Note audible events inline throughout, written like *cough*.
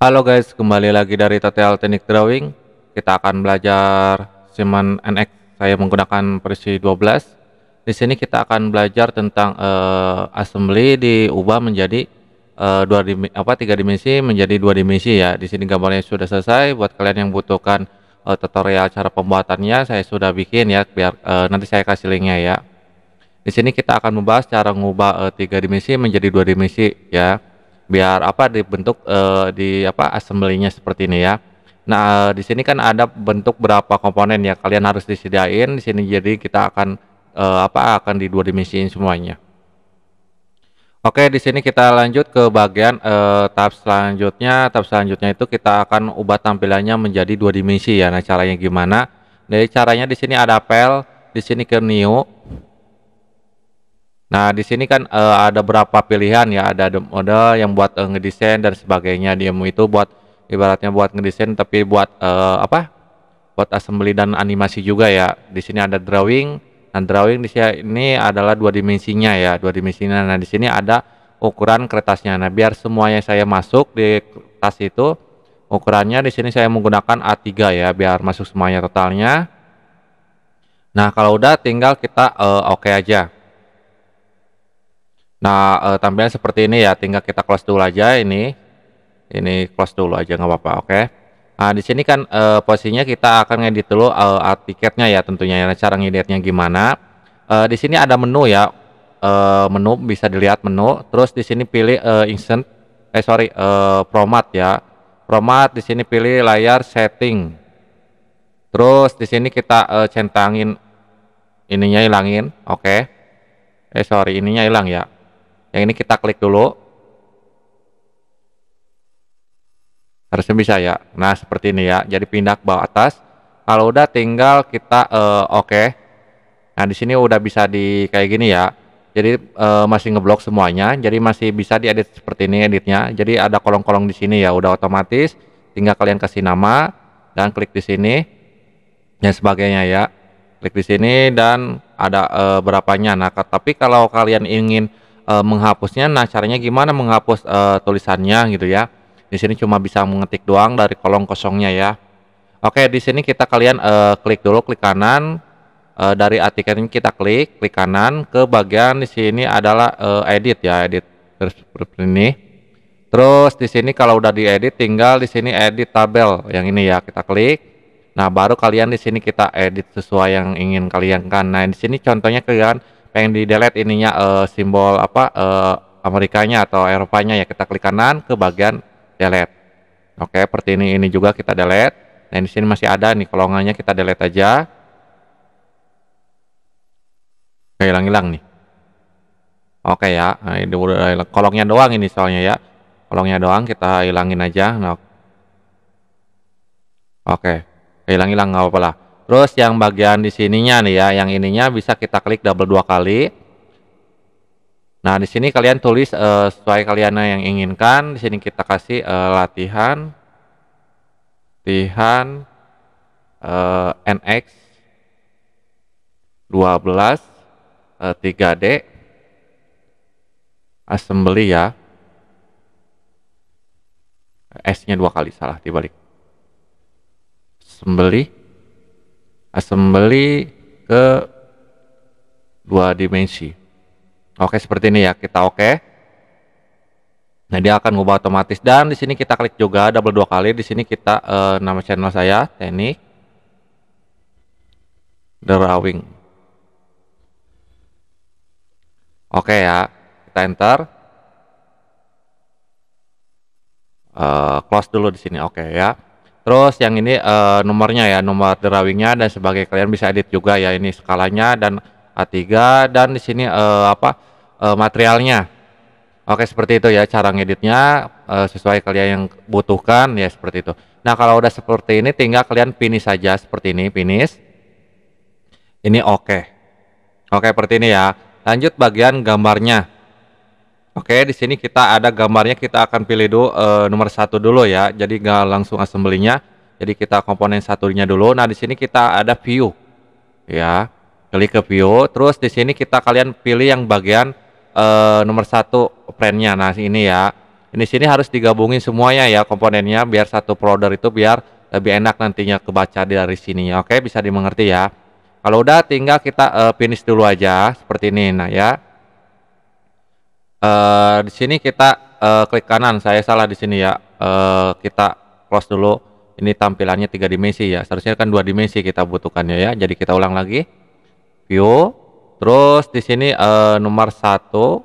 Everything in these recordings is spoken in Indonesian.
Halo guys, kembali lagi dari tutorial teknik drawing. Kita akan belajar Siman NX. Saya menggunakan versi 12. Di sini kita akan belajar tentang uh, assembly diubah menjadi uh, dua dim apa tiga dimensi menjadi dua dimensi ya. Di sini gambarnya sudah selesai. Buat kalian yang butuhkan uh, tutorial cara pembuatannya, saya sudah bikin ya. Biar uh, nanti saya kasih linknya ya. Di sini kita akan membahas cara mengubah uh, tiga dimensi menjadi dua dimensi ya biar apa dibentuk uh, di apa assembly seperti ini ya. Nah, eh, di sini kan ada bentuk berapa komponen ya kalian harus disediain di sini jadi kita akan uh, apa akan di dua dimensi semuanya. Oke, di sini kita lanjut ke bagian uh, tab selanjutnya. Tab selanjutnya itu kita akan ubah tampilannya menjadi dua dimensi ya. Nah, caranya gimana? Jadi caranya di sini ada pel. di sini ke new, Nah, di sini kan e, ada berapa pilihan ya, ada mode yang buat e, ngedesain dan sebagainya. Diemu itu buat ibaratnya buat ngedesain tapi buat e, apa? Buat assembly dan animasi juga ya. Di sini ada drawing. dan nah, drawing di sini ini adalah dua dimensinya ya, dua dimensinya. Nah, di sini ada ukuran kertasnya. Nah, biar semuanya saya masuk di kertas itu ukurannya di sini saya menggunakan A3 ya, biar masuk semuanya totalnya. Nah, kalau udah tinggal kita e, oke okay aja. Nah, e, eh, tampilan seperti ini ya, tinggal kita close dulu aja ini. Ini close dulu aja nggak apa-apa, oke. Okay? Nah, di sini kan e, posisinya kita akan ngedit dulu e, art tiketnya ya tentunya ya, cara ngeditnya gimana. E, di sini ada menu ya. E, menu bisa dilihat menu, terus di sini pilih e, instant eh sorry, e, promat ya. promat, di sini pilih layar setting. Terus di sini kita e, centangin ininya hilangin, oke. Okay. Eh sorry, ininya hilang ya yang ini kita klik dulu. Harusnya bisa ya. Nah, seperti ini ya. Jadi pindah ke bawah atas. Kalau udah tinggal kita uh, oke. Okay. Nah, di sini udah bisa di kayak gini ya. Jadi uh, masih ngeblok semuanya. Jadi masih bisa diedit seperti ini editnya. Jadi ada kolong-kolong di sini ya, udah otomatis. Tinggal kalian kasih nama dan klik di sini dan sebagainya ya. Klik di sini dan ada uh, berapanya. Nah, tapi kalau kalian ingin uh, menghapusnya nah caranya gimana menghapus uh, tulisannya gitu ya di sini cuma bisa mengetik doang dari kolom kosongnya ya oke di sini kita kalian uh, klik dulu klik kanan uh, dari artikel ini kita klik klik kanan ke bagian di sini adalah uh, edit ya edit terus seperti ini terus di sini kalau udah diedit tinggal di sini edit tabel yang ini ya kita klik nah baru kalian di sini kita edit sesuai yang ingin kalian kan nah di sini contohnya kalian pengen di delete ininya uh, simbol apa uh, Amerikanya atau Eropanya ya kita klik kanan ke bagian delete oke seperti ini ini juga kita delete nah di sini masih ada nih kolongannya kita delete aja oke hilang-hilang nih oke ya nah, ini udah kolongnya doang ini soalnya ya kolongnya doang kita hilangin aja nah, oke hilang-hilang nggak apa-apa Terus yang bagian di sininya nih ya, yang ininya bisa kita klik double dua kali. Nah, di sini kalian tulis uh, sesuai kalian yang inginkan. Di sini kita kasih uh, latihan latihan uh, NX 12 uh, 3D assembly ya. S-nya dua kali salah dibalik. Assembly assembly ke dua dimensi. Oke, seperti ini ya. Kita oke. Okay. Nah, dia akan ubah otomatis dan di sini kita klik juga double dua kali. Di sini kita eh, nama channel saya Teknik Drawing. Oke ya. Kita enter. Uh, close dulu di sini. Oke okay ya. Terus yang ini uh, nomornya ya, nomor drawingnya dan sebagai kalian bisa edit juga ya ini skalanya dan A3 dan di sini uh, apa uh, materialnya. Oke seperti itu ya cara ngeditnya uh, sesuai kalian yang butuhkan ya seperti itu. Nah kalau udah seperti ini tinggal kalian finish saja seperti ini finish. Ini oke. Okay. Oke okay, seperti ini ya. Lanjut bagian gambarnya. Oke, di sini kita ada gambarnya kita akan pilih dulu e, eh, nomor satu dulu ya. Jadi nggak langsung assemblinya. Jadi kita komponen satunya dulu. Nah, di sini kita ada view. Ya. Klik ke view, terus di sini kita kalian pilih yang bagian e, nomor satu friend-nya. Nah, ini ya. Ini sini harus digabungin semuanya ya komponennya biar satu folder itu biar lebih enak nantinya kebaca dari sini. Oke, bisa dimengerti ya. Kalau udah tinggal kita e, finish dulu aja seperti ini. Nah, ya. Eh, di sini kita uh, klik kanan saya salah di sini ya uh, kita close dulu ini tampilannya tiga dimensi ya seharusnya kan dua dimensi kita butuhkannya ya jadi kita ulang lagi view terus di sini uh, nomor satu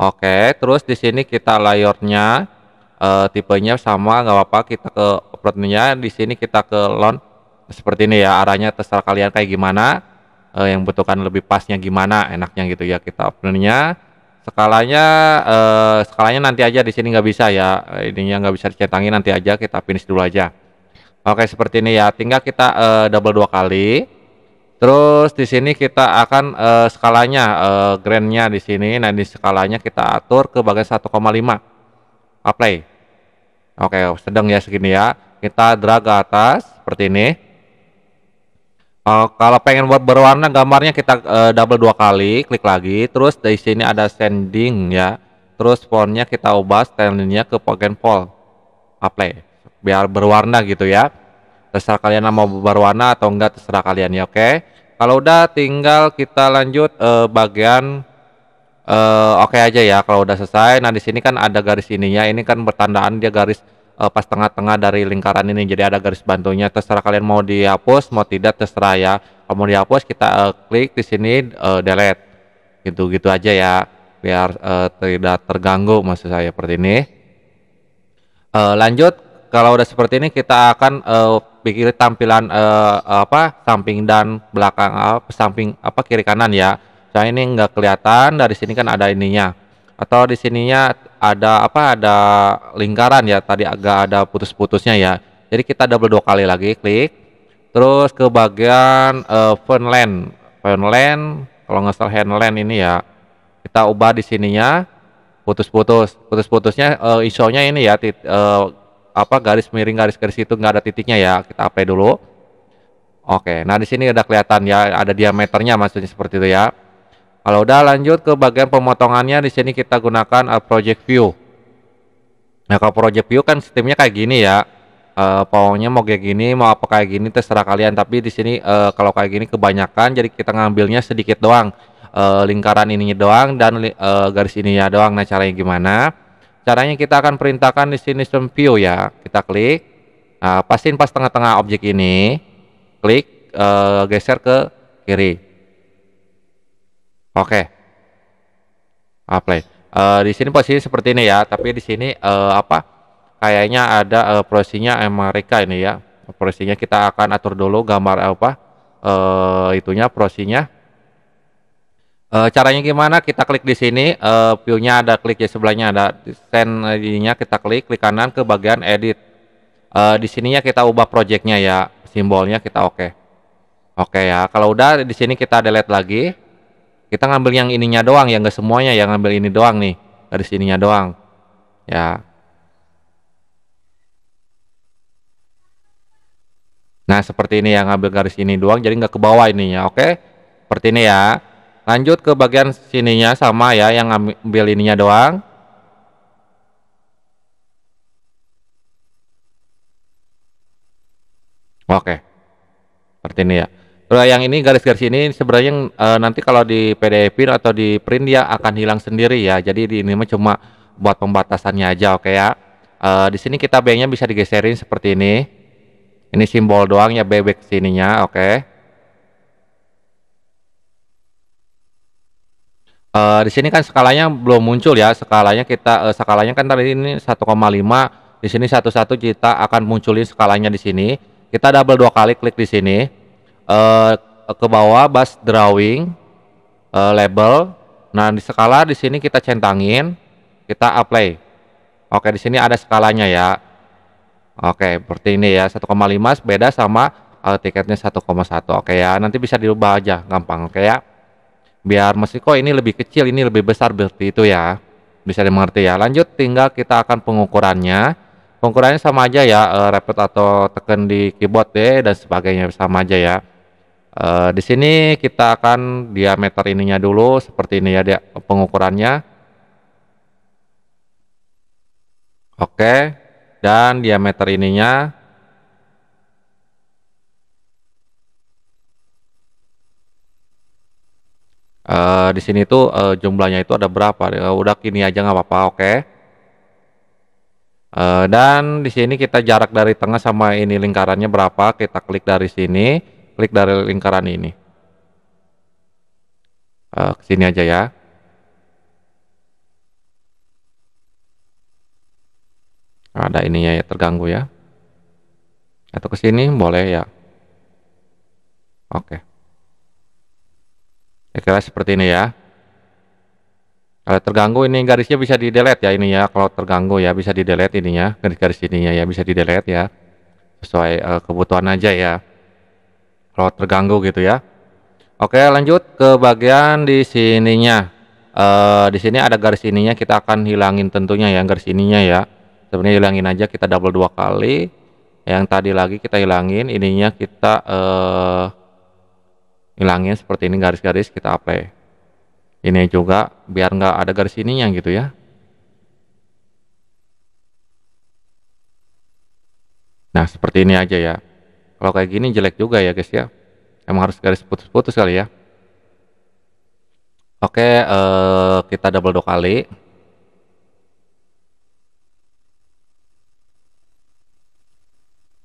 oke terus di sini kita layarnya uh, tipenya sama nggak apa-apa kita ke uploadnya di sini kita ke lon seperti ini ya arahnya terserah kalian kayak gimana yang butuhkan lebih pasnya gimana enaknya gitu ya kita uploadnya skalanya eh, skalanya nanti aja di sini nggak bisa ya ininya nggak bisa dicentangin nanti aja kita finish dulu aja oke seperti ini ya tinggal kita uh, double dua kali terus di sini kita akan eh, skalanya eh, grandnya di sini nah di skalanya kita atur ke bagian 1,5 apply oke sedang ya segini ya kita drag ke atas seperti ini Uh, kalau pengen buat berwarna gambarnya kita uh, double dua kali, klik lagi. Terus di sini ada sending ya. Terus fontnya kita ubah standingnya ke Pokemon Pol. Apply. Biar berwarna gitu ya. Terserah kalian mau berwarna atau enggak terserah kalian ya, oke. Okay? Kalau udah tinggal kita lanjut uh, bagian uh, oke okay aja ya kalau udah selesai. Nah, di sini kan ada garis ininya. Ini kan pertandaan dia garis uh, pas tengah-tengah dari lingkaran ini jadi ada garis bantunya terserah kalian mau dihapus mau tidak terserah ya kalau mau dihapus kita uh, klik di sini uh, delete gitu-gitu aja ya biar uh, tidak terganggu maksud saya seperti ini uh, lanjut kalau udah seperti ini kita akan uh, bikin tampilan uh, apa samping dan belakang uh, samping apa kiri kanan ya saya ini nggak kelihatan dari sini kan ada ininya atau di sininya ada apa ada lingkaran ya tadi agak ada putus-putusnya ya jadi kita double dua kali lagi klik terus ke bagian uh, Funland Funland kalau nggak salah handland ini ya kita ubah di sininya putus-putus putus-putusnya uh, isonya ini ya tit, uh, apa garis miring garis garis itu nggak ada titiknya ya kita apply dulu oke nah di sini ada kelihatan ya ada diameternya maksudnya seperti itu ya kalau udah lanjut ke bagian pemotongannya di sini kita gunakan uh, project view. Nah, kalau project view kan sistemnya kayak gini ya. Uh, eh, pokoknya mau kayak gini, mau apa kayak gini terserah kalian, tapi di sini uh, kalau kayak gini kebanyakan jadi kita ngambilnya sedikit doang. Uh, lingkaran ininya doang dan uh, garis ininya doang. Nah, caranya gimana? Caranya kita akan perintahkan di sini Zoom view ya. Kita klik. Nah, pastiin pas tengah-tengah objek ini. Klik uh, geser ke kiri. Oke. Apply. Uh, eh, di sini posisi seperti ini ya, tapi di sini uh, apa? Kayaknya ada uh, eh, posisinya Amerika ini ya. Prosesnya kita akan atur dulu gambar apa? Uh, itunya prosesnya. Uh, caranya gimana? Kita klik di sini, uh, view ada klik di sebelahnya ada send nya kita klik, klik kanan ke bagian edit. Uh, di sininya kita ubah projectnya ya, simbolnya kita oke. Okay. Oke okay ya. Kalau udah di sini kita delete lagi kita ngambil yang ininya doang yang nggak semuanya yang ngambil ini doang nih garis ininya doang ya nah seperti ini yang ngambil garis ini doang jadi nggak ke bawah ini ya. oke seperti ini ya lanjut ke bagian sininya sama ya yang ngambil ininya doang oke seperti ini ya yang ini garis-garis ini sebenarnya uh, nanti kalau di PDF atau di print dia akan hilang sendiri ya. Jadi di ini mah cuma buat pembatasannya aja oke okay ya. Uh, di sini kita b bisa digeserin seperti ini. Ini simbol doang ya bebek sininya, oke. Okay. Uh, eh, di sini kan skalanya belum muncul ya. Skalanya kita uh, skalanya kan tadi ini 1,5, di sini 11 kita akan munculin skalanya di sini. Kita double dua kali klik di sini uh, ke bawah bus drawing uh, label. Nah, di skala di sini kita centangin, kita apply. Oke, di sini ada skalanya ya. Oke, seperti ini ya. 1,5 beda sama uh, tiketnya 1,1. Oke ya, nanti bisa diubah aja, gampang. Oke ya. Biar masih kok ini lebih kecil, ini lebih besar berarti itu ya. Bisa dimengerti ya. Lanjut tinggal kita akan pengukurannya. Pengukurannya sama aja ya, uh, repeat atau tekan di keyboard deh ya, dan sebagainya sama aja ya e, di sini kita akan diameter ininya dulu seperti ini ya dia pengukurannya. Oke, dan diameter ininya uh, di sini tuh uh, jumlahnya itu ada berapa? Uh, udah kini aja nggak apa-apa, oke. dan di sini kita jarak dari tengah sama ini lingkarannya berapa? Kita klik dari sini klik dari lingkaran ini. Uh, eh, ke sini aja ya. Ada ininya ya terganggu ya. Atau ke sini boleh ya. Oke. Okay. Kira seperti ini ya. Kalau terganggu ini garisnya bisa di delete ya ini ya. Kalau terganggu ya bisa di delete ininya garis-garis ininya ya bisa di delete ya. Sesuai uh, kebutuhan aja ya kalau terganggu gitu ya. Oke, lanjut ke bagian di sininya. E, di sini ada garis ininya kita akan hilangin tentunya ya garis ininya ya. Sebenarnya hilangin aja kita double dua kali. Yang tadi lagi kita hilangin, ininya kita e, hilangin seperti ini garis-garis kita apply. Ini juga biar nggak ada garis ininya gitu ya. Nah, seperti ini aja ya. Kalau kayak gini jelek juga ya guys ya. Emang harus garis putus-putus kali ya. Oke, eh, kita double dua kali.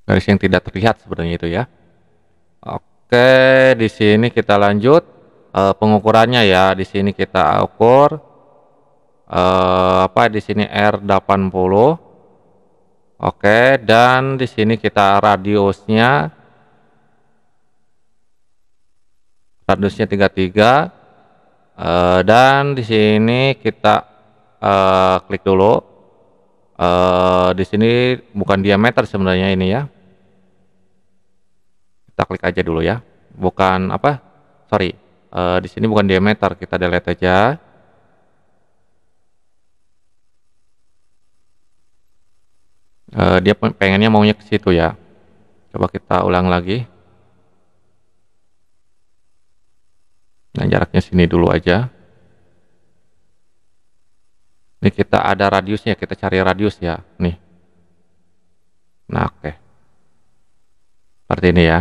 Garis yang tidak terlihat sebenarnya itu ya. Oke, di sini kita lanjut eh, pengukurannya ya. Di sini kita ukur eh, apa di sini R80 Oke, dan di sini kita radiusnya radiusnya 33 tiga, eh, dan di sini kita e, klik dulu. e, di sini bukan diameter sebenarnya ini ya. Kita klik aja dulu ya. Bukan apa? Sorry. e, di sini bukan diameter, kita delete aja. uh, dia pengennya maunya ke situ ya coba kita ulang lagi nah jaraknya sini dulu aja ini kita ada radiusnya kita cari radius ya nih nah oke okay. seperti ini ya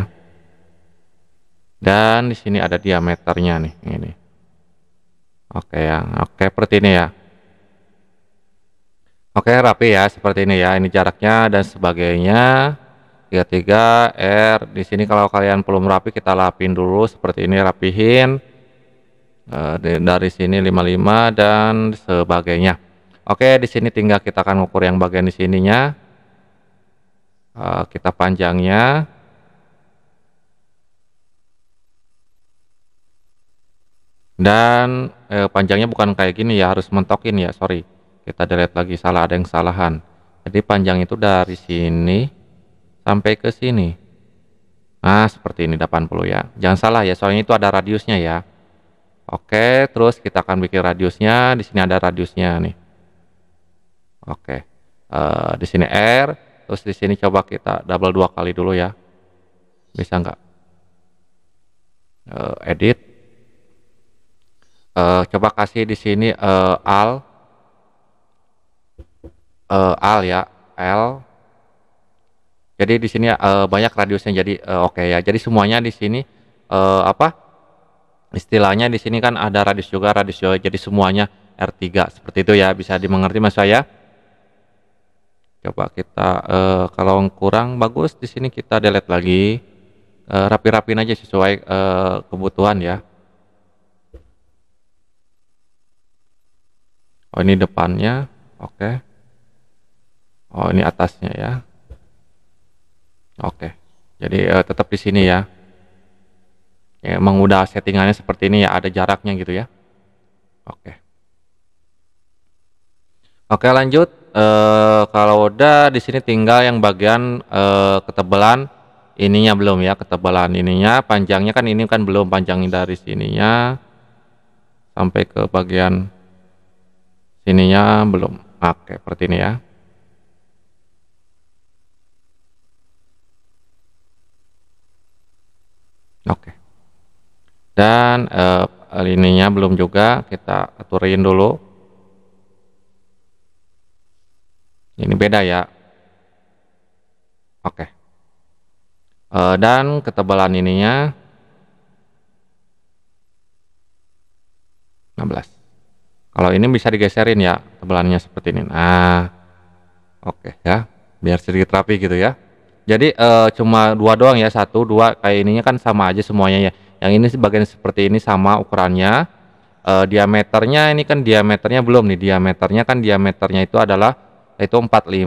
dan di sini ada diameternya nih ini oke okay, ya oke okay, seperti ini ya Oke, rapi ya seperti ini ya. Ini jaraknya dan sebagainya. 33 R di sini kalau kalian belum rapi kita lapin dulu seperti ini rapihin eh, dari sini 55 dan sebagainya. Oke, di sini tinggal kita akan ukur yang bagian di sininya. Eh, kita panjangnya. Dan eh, panjangnya bukan kayak gini ya, harus mentokin ya, sorry kita delete lagi salah ada yang kesalahan jadi panjang itu dari sini sampai ke sini nah seperti ini 80 ya jangan salah ya soalnya itu ada radiusnya ya oke terus kita akan bikin radiusnya di sini ada radiusnya nih oke uh, di sini R terus di sini coba kita double dua kali dulu ya bisa nggak uh, edit uh, coba kasih di sini uh, al uh, al ya l jadi di sini uh, banyak radiusnya jadi uh, oke okay ya jadi semuanya di sini uh, apa istilahnya di sini kan ada radius juga radius juga jadi semuanya R3 seperti itu ya bisa dimengerti mas saya coba kita uh, kalau kurang bagus di sini kita delete lagi uh, rapi-rapin aja sesuai uh, kebutuhan ya oh ini depannya oke okay. Oh, ini atasnya ya. Oke. Jadi uh, tetap di sini ya. ya. Emang udah settingannya seperti ini ya, ada jaraknya gitu ya. Oke. Oke, lanjut. Uh, kalau udah di sini tinggal yang bagian uh, eh, ketebalan ininya belum ya, ketebalan ininya, panjangnya kan ini kan belum panjang dari sininya sampai ke bagian sininya belum. Oke, seperti ini ya. Oke. Dan eh, lininya belum juga kita aturin dulu. Ini beda ya. Oke. Eh, dan ketebalan ininya 16. Kalau ini bisa digeserin ya tebalannya seperti ini. Nah, oke ya. Biar sedikit rapi gitu ya. Jadi uh, cuma dua doang ya, satu dua kayak ininya kan sama aja semuanya ya. Yang ini sebagian seperti ini sama ukurannya. Uh, diameternya ini kan diameternya belum nih. Diameternya kan diameternya itu adalah itu 45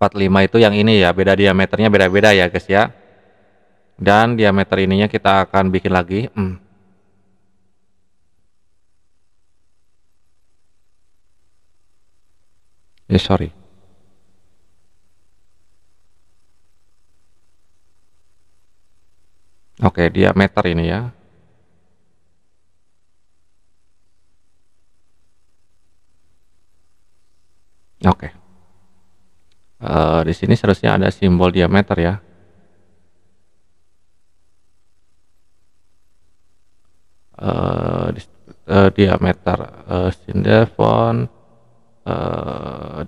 45 itu yang ini ya. Beda diameternya beda-beda ya, guys ya. Dan diameter ininya kita akan bikin lagi. Hmm. Eh, sorry. Oke, diameter ini ya. Oke. Uh, di sini seharusnya ada simbol diameter ya. Uh, di, uh, diameter uh, uh,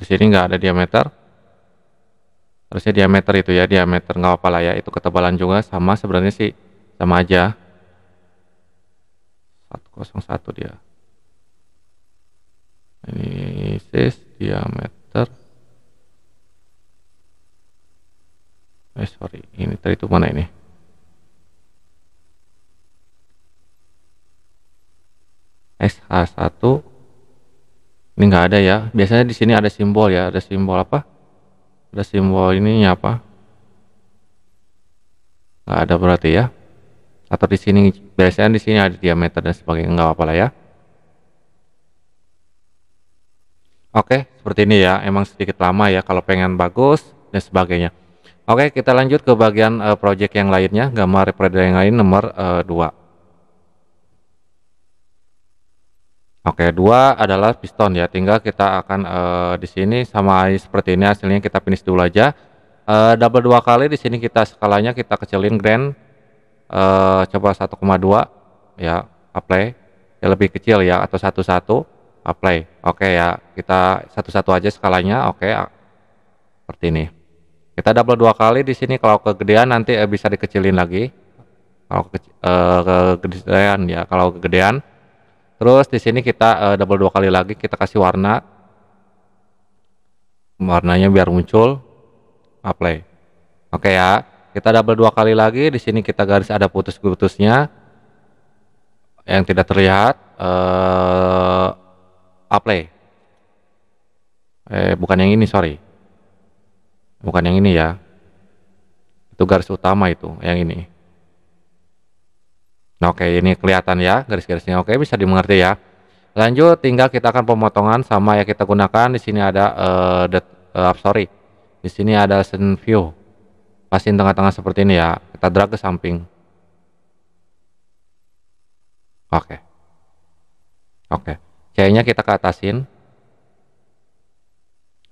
di sini nggak ada diameter harusnya diameter itu ya diameter nggak apa-apa lah ya itu ketebalan juga sama sebenarnya sih sama aja 101 dia ini sis diameter eh sorry ini tadi itu mana ini SH1 ini nggak ada ya biasanya di sini ada simbol ya ada simbol apa ada simbol ini apa nggak ada berarti ya atau di sini biasanya di sini ada diameter dan sebagainya nggak apa-apa lah ya Oke seperti ini ya emang sedikit lama ya kalau pengen bagus dan sebagainya Oke kita lanjut ke bagian uh, project yang lainnya gambar repredator yang lain nomor uh, eh, 2 Oke dua adalah piston ya tinggal kita akan uh, di sini sama seperti ini hasilnya kita finish dulu aja uh, double dua kali di sini kita skalanya kita kecilin grand uh, coba 1,2 ya apply ya lebih kecil ya atau satu satu apply oke okay, ya kita satu-satu aja skalanya oke okay. seperti ini kita double dua kali di sini kalau kegedean nanti eh, bisa dikecilin lagi kalau ke, eh, kegedean ya kalau kegedean terus di sini kita double dua kali lagi kita kasih warna warnanya biar muncul apply oke okay, ya kita double dua kali lagi. Di sini kita garis ada putus-putusnya yang tidak terlihat. Uh, eh, apply. Eh bukan yang ini sorry. Bukan yang ini ya. Itu garis utama itu yang ini. Nah, oke ini kelihatan ya garis-garisnya. Oke bisa dimengerti ya. Lanjut tinggal kita akan pemotongan sama ya kita gunakan di sini ada uh, that, uh, sorry di sini ada scene view Pastiin tengah-tengah seperti ini ya. Kita drag ke samping. Oke. Oke. Kayaknya kita ke atasin.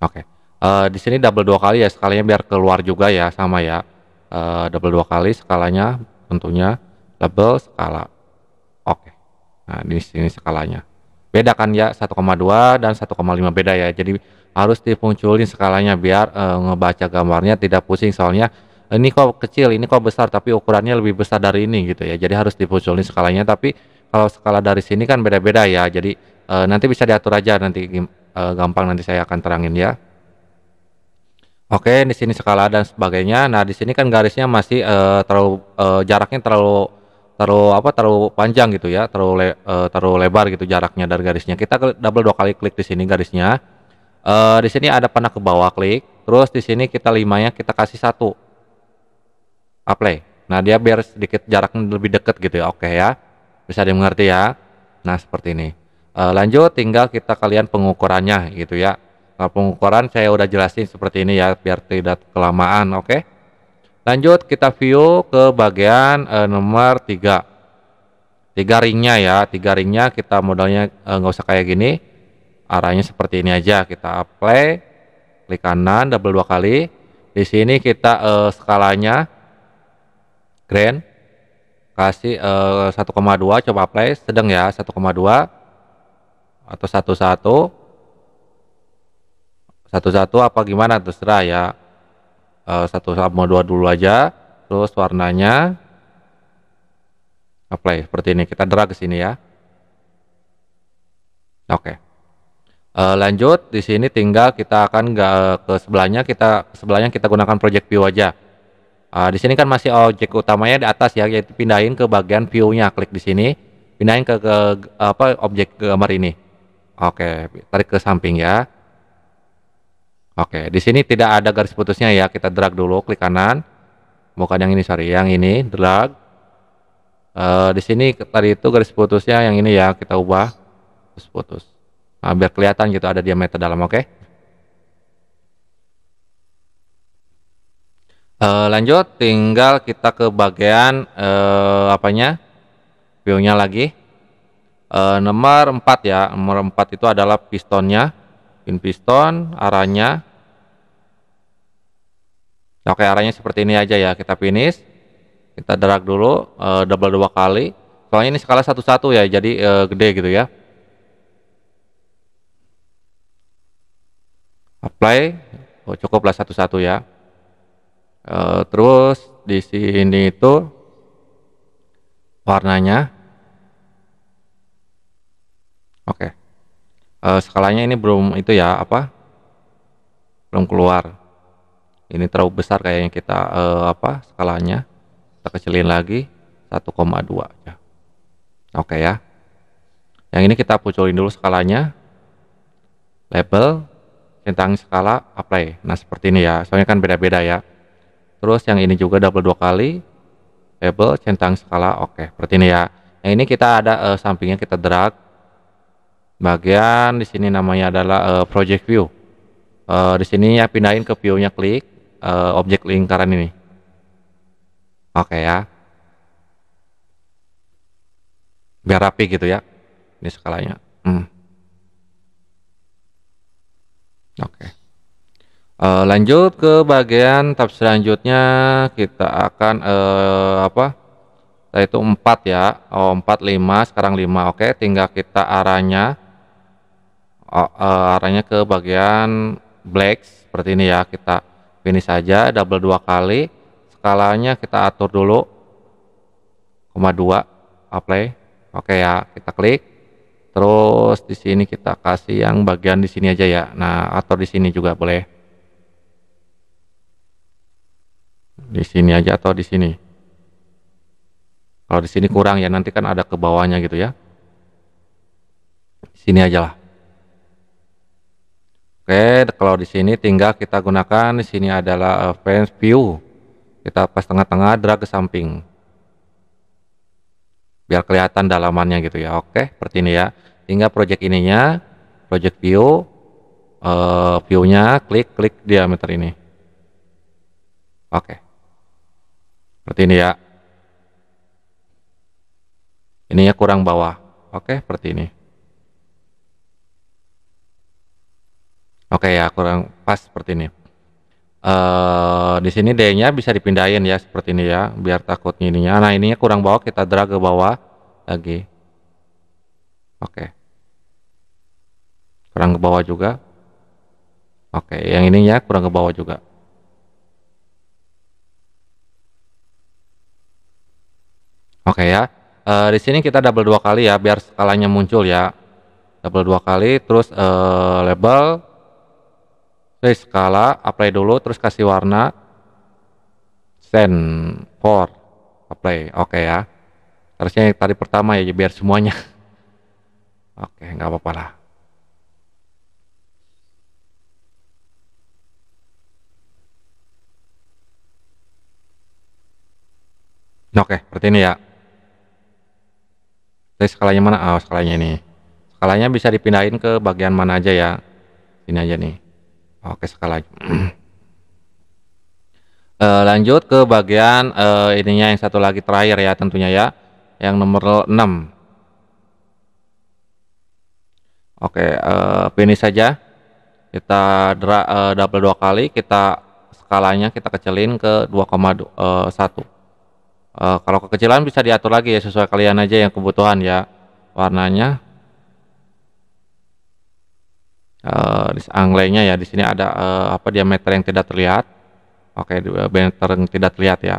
Oke. Eh, di sini double dua kali ya, skalanya biar keluar juga ya, sama ya. Uh, double dua kali skalanya tentunya double skala. Oke. Nah, di sini skalanya. Beda kan ya 1,2 dan 1,5 beda ya. Jadi harus dipunculin skalanya biar uh, ngebaca gambarnya tidak pusing soalnya ini kok kecil ini kok besar tapi ukurannya lebih besar dari ini gitu ya jadi harus dipusulin skalanya tapi kalau skala dari sini kan beda-beda ya jadi e, nanti bisa diatur aja nanti e, gampang nanti saya akan terangin ya oke di sini skala dan sebagainya nah di sini kan garisnya masih e, terlalu e, jaraknya terlalu terlalu apa terlalu panjang gitu ya terlalu le, e, terlalu lebar gitu jaraknya dari garisnya kita double dua kali klik di sini garisnya E, di sini ada panah ke bawah klik terus di sini kita limanya kita kasih satu play. nah dia biar sedikit jaraknya lebih dekat gitu ya oke ya bisa dimengerti ya nah seperti ini e, lanjut tinggal kita kalian pengukurannya gitu ya nah, pengukuran saya udah jelasin seperti ini ya biar tidak kelamaan oke lanjut kita view ke bagian e, nomor 3 tiga ringnya ya tiga ringnya kita modalnya eh, nggak e, usah kayak gini arahnya seperti ini aja kita apply klik kanan double dua kali di sini kita e, skalanya grand kasih uh, eh, 1,2 coba play sedang ya 1,2 atau 11 11 apa gimana terserah ya uh, eh, 1,2 dulu aja terus warnanya apply seperti ini kita drag ke sini ya oke okay. uh, eh, lanjut di sini tinggal kita akan ke sebelahnya kita sebelahnya kita gunakan project view aja Uh, di sini kan masih objek utamanya di atas ya, yaitu pindahin ke bagian view-nya. Klik di sini, pindahin ke, ke apa objek gambar ini. Oke, tarik ke samping ya. Oke, di sini tidak ada garis putusnya ya. Kita drag dulu, klik kanan. Bukan yang ini, sorry, yang ini drag. Uh, di sini tadi itu garis putusnya yang ini ya, kita ubah. Terus putus. Nah, biar kelihatan gitu ada diameter dalam, oke? Okay? uh, lanjut tinggal kita ke bagian uh, apanya pionya lagi uh, nomor 4 ya nomor 4 itu adalah pistonnya pin piston arahnya oke arahnya seperti ini aja ya kita finish kita drag dulu uh, double dua kali soalnya ini skala satu-satu ya jadi uh, gede gitu ya apply oh, cukuplah satu-satu ya e, terus di sini itu warnanya oke okay. Eh, skalanya ini belum itu ya apa belum keluar ini terlalu besar kayaknya kita e, apa skalanya kita kecilin lagi 1,2 ya oke ya yang ini kita puculin dulu skalanya label centang skala apply nah seperti ini ya soalnya kan beda-beda ya terus yang ini juga double dua kali table centang skala oke okay, seperti ini ya yang ini kita ada uh, sampingnya kita drag bagian di sini namanya adalah uh, project view uh, di sini ya pindahin ke view nya klik uh, objek lingkaran ini oke okay, ya biar rapi gitu ya ini skalanya hmm. oke okay uh, lanjut ke bagian tab selanjutnya kita akan uh, apa nah, itu 4 ya oh, 4 sekarang 5 oke okay. tinggal kita arahnya oh, uh, arahnya ke bagian black seperti ini ya kita finish saja double dua kali skalanya kita atur dulu koma dua apply oke okay ya kita klik terus di sini kita kasih yang bagian di sini aja ya nah atau di sini juga boleh di sini aja atau di sini kalau di sini kurang ya nanti kan ada ke bawahnya gitu ya sini aja lah oke kalau di sini tinggal kita gunakan di sini adalah eh, fence view kita pas tengah-tengah drag ke samping biar kelihatan dalamannya gitu ya oke seperti ini ya tinggal project ininya project view uh, view-nya klik klik diameter ini oke seperti ini ya. Ininya kurang bawah. Oke, seperti ini. Oke ya, kurang pas seperti ini. Uh, di sini D-nya bisa dipindahin ya seperti ini ya, biar takut ininya. Nah, ininya kurang bawah kita drag ke bawah lagi. Oke. Kurang ke bawah juga. Oke, yang ininya kurang ke bawah juga. Oke ya. E, di sini kita double dua kali ya biar skalanya muncul ya. Double dua kali terus e, label terus skala apply dulu terus kasih warna send for apply. Oke ya. Harusnya yang tadi pertama ya biar semuanya. *laughs* Oke, nggak apa-apa lah. Oke, seperti ini ya dari skalanya mana? Oh, skalanya ini. Skalanya bisa dipindahin ke bagian mana aja ya. Ini aja nih. Oke, skalanya. e, *clears throat* eh, lanjut ke bagian e, ininya yang satu lagi terakhir ya tentunya ya. Yang nomor 6. Oke, e, finish saja. Kita drag e, double dua kali, kita skalanya kita kecilin ke 2,1. Uh, kalau kekecilan bisa diatur lagi ya sesuai kalian aja yang kebutuhan ya warnanya. Uh, anglenya ya di sini ada uh, apa diameter yang tidak terlihat. Oke, diameter yang tidak terlihat ya.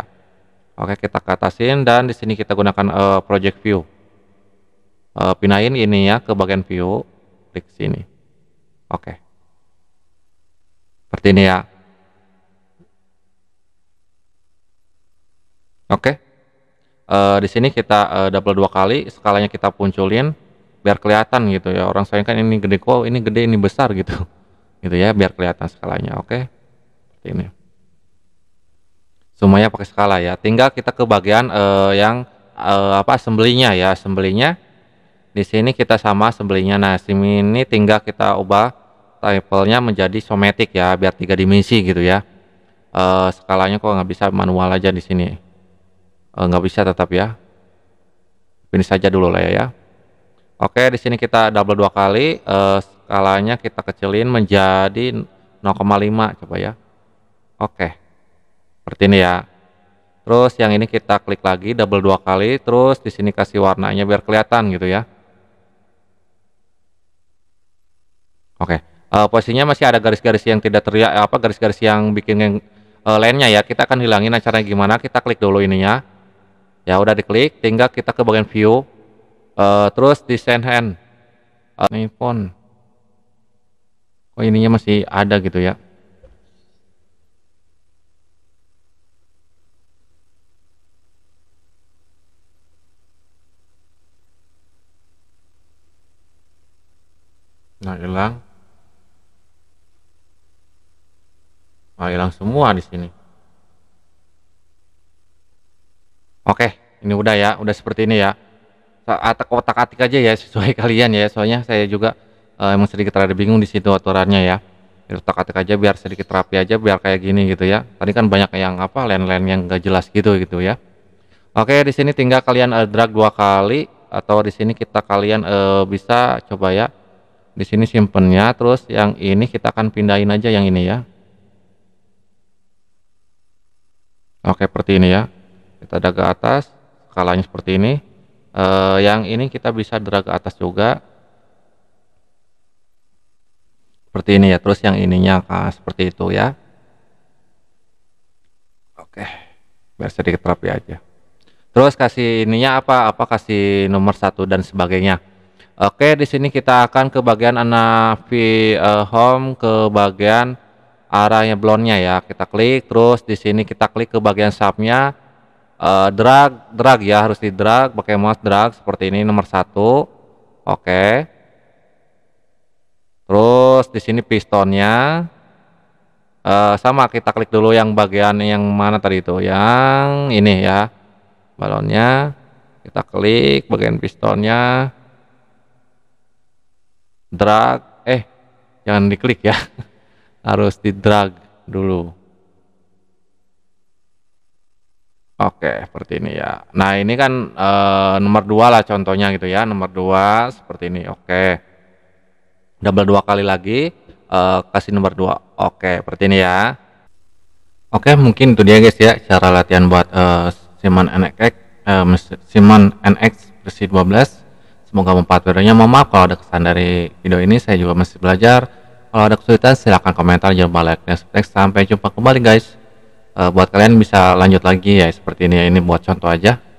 Oke, kita ke atasin dan di sini kita gunakan uh, project view. Uh, ini ya ke bagian view, klik sini. Oke. Seperti ini ya. Oke. Okay. Uh, eh, di sini kita uh, double dua kali, skalanya kita punculin biar kelihatan gitu ya. Orang saya kan ini gede, kok, ini gede, ini besar gitu. *laughs* Gitu ya, biar kelihatan skalanya. Oke. Okay. ini. Semuanya pakai skala ya. Tinggal kita ke bagian uh, yang uh, apa sembelinya ya, sembelinya Di sini kita sama sembelinya. Nah, sini tinggal kita ubah tipe nya menjadi somatic ya, biar tiga dimensi gitu ya. Uh, skalanya kok nggak bisa manual aja di sini. Eh, nggak bisa tetap ya finish saja dulu lah ya, ya oke di sini kita double dua kali eh, skalanya kita kecilin menjadi 0,5 coba ya oke seperti ini ya terus yang ini kita klik lagi double dua kali terus di sini kasih warnanya biar kelihatan gitu ya Oke, eh, posisinya masih ada garis-garis yang tidak teriak apa garis-garis yang bikin uh, lainnya ya. Kita akan hilangin acaranya gimana? Kita klik dulu ininya ya udah diklik tinggal kita ke bagian view uh, terus di send hand uh, ini oh ininya masih ada gitu ya nah hilang nah hilang semua di sini Oke, ini udah ya, udah seperti ini ya. Atak kotak atik aja ya *laughs* sesuai kalian ya. Soalnya saya juga uh, emang sedikit rada bingung di situ aturannya ya. Kotak atik aja biar sedikit rapi aja biar kayak gini gitu ya. Tadi kan banyak yang apa lain-lain yang gak jelas gitu gitu ya. Oke, di sini tinggal kalian uh, drag dua kali atau di sini kita kalian uh, bisa coba ya. Di sini simpennya terus yang ini kita akan pindahin aja yang ini ya. Oke, seperti ini ya kita drag ke atas skalanya seperti ini uh, yang ini kita bisa drag ke atas juga seperti ini ya terus yang ininya uh, seperti itu ya oke biar sedikit rapi aja terus kasih ininya apa apa kasih nomor satu dan sebagainya Oke, di sini kita akan ke bagian Anavi uh, eh, Home ke bagian arahnya blonnya ya. Kita klik, terus di sini kita klik ke bagian subnya uh, eh, drag drag ya harus di drag pakai mouse drag seperti ini nomor satu oke okay. terus di sini pistonnya uh, sama kita klik dulu yang bagian yang mana tadi itu yang ini ya balonnya kita klik bagian pistonnya drag eh jangan diklik ya *laughs* harus di drag dulu Oke, seperti ini ya. Nah, ini kan e, nomor dua lah contohnya gitu ya. Nomor dua seperti ini. Oke. Double dua kali lagi e, kasih nomor dua. Oke, seperti ini ya. Oke, mungkin itu dia guys ya cara latihan buat e, Simon NX e, Simon NX versi 12. Semoga memuat videonya. Mohon maaf kalau ada kesan dari video ini. Saya juga masih belajar. Kalau ada kesulitan silahkan komentar jangan lupa like dan subscribe. Sampai jumpa kembali guys. Eh, buat kalian bisa lanjut lagi ya seperti ini ini buat contoh aja